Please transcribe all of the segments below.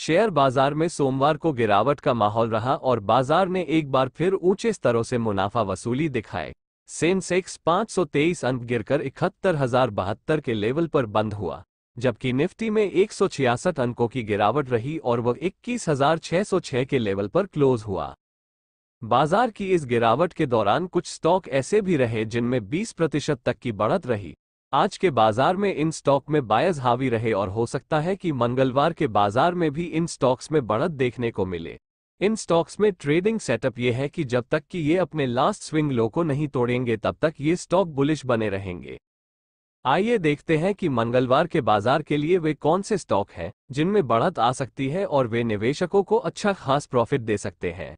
share बाजार में सोमवार को गिरावट का माहौल रहा और बाजार ने एक बार फिर ऊंचे स्तरों से मुनाफा वसूली दिखाए सेंसेक्स 523 अंक गिरकर इकहत्तर के लेवल पर बंद हुआ जबकि निफ्टी में एक अंकों की गिरावट रही और वह इक्कीस के लेवल पर क्लोज हुआ बाजार की इस गिरावट के दौरान कुछ स्टॉक ऐसे भी रहे जिनमें 20 प्रतिशत तक की बढ़त रही आज के बाजार में इन स्टॉक में बायस हावी रहे और हो सकता है कि मंगलवार के बाजार में भी इन स्टॉक्स में बढ़त देखने को मिले इन स्टॉक्स में ट्रेडिंग सेटअप ये है कि जब तक कि ये अपने लास्ट स्विंग लो को नहीं तोड़ेंगे तब तक ये स्टॉक बुलिश बने रहेंगे आइए देखते हैं कि मंगलवार के बाजार के लिए वे कौन से स्टॉक हैं जिनमें बढ़त आ सकती है और वे निवेशकों को अच्छा खास प्रॉफिट दे सकते हैं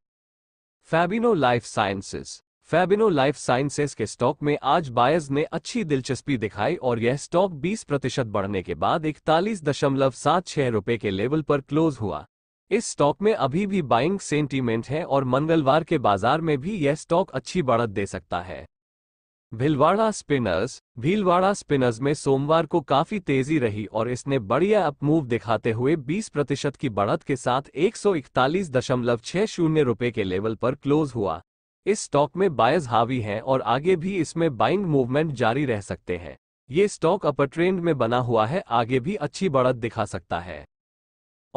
Fabino life sciences Fabino life sciences के स्टॉक में आज बायर्स ने अच्छी दिलचस्पी दिखाई और यह स्टॉक 20 प्रतिशत बढ़ने के बाद इकतालीस दशमलव सात छह रुपये के लेवल पर क्लोज हुआ इस स्टॉक में अभी भी बाइंग सेंटीमेंट है और मंगलवार के बाजार में भी यह स्टॉक अच्छी बढ़त दे सकता है भिलवाड़ा स्पिनर्स भीलवाड़ा स्पिनर्स में सोमवार को काफी तेजी रही और इसने बढ़िया अपमूव दिखाते हुए 20 प्रतिशत की बढ़त के साथ एक रुपए के लेवल पर क्लोज हुआ इस स्टॉक में बायस हावी हैं और आगे भी इसमें बाइंग मूवमेंट जारी रह सकते हैं ये स्टॉक अपर ट्रेंड में बना हुआ है आगे भी अच्छी बढ़त दिखा सकता है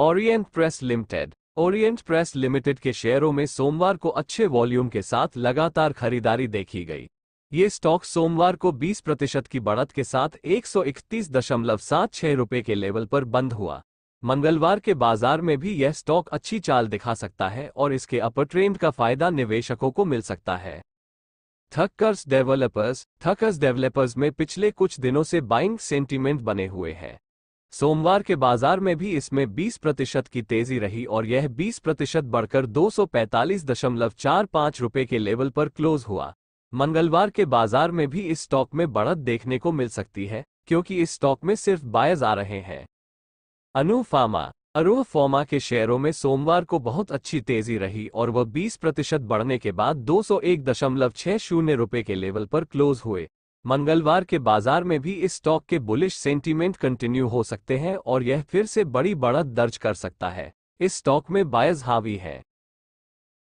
Orient Press Limited Orient Press Limited के शेयरों में सोमवार को अच्छे वॉल्यूम के साथ लगातार खरीदारी देखी गई ये स्टॉक सोमवार को 20 प्रतिशत की बढ़त के साथ एक रुपए के लेवल पर बंद हुआ मंगलवार के बाजार में भी यह स्टॉक अच्छी चाल दिखा सकता है और इसके अपर ट्रेंड का फायदा निवेशकों को मिल सकता है थकर्स डेवलपर्स थकर्स डेवलपर्स में पिछले कुछ दिनों से बाइंग सेंटीमेंट बने हुए हैं सोमवार के बाजार में भी इसमें 20 प्रतिशत की तेजी रही और यह 20 प्रतिशत बढ़कर दो रुपए के लेवल पर क्लोज हुआ मंगलवार के बाजार में भी इस स्टॉक में बढ़त देखने को मिल सकती है क्योंकि इस स्टॉक में सिर्फ बायस आ रहे हैं अनुफामा अरुफोमा के शेयरों में सोमवार को बहुत अच्छी तेजी रही और वह 20 प्रतिशत बढ़ने के बाद 201.60 रुपए के लेवल पर क्लोज हुए मंगलवार के बाजार में भी इस स्टॉक के बुलिश सेंटीमेंट कंटिन्यू हो सकते हैं और यह फिर से बड़ी बढ़त दर्ज कर सकता है इस स्टॉक में बायस हावी है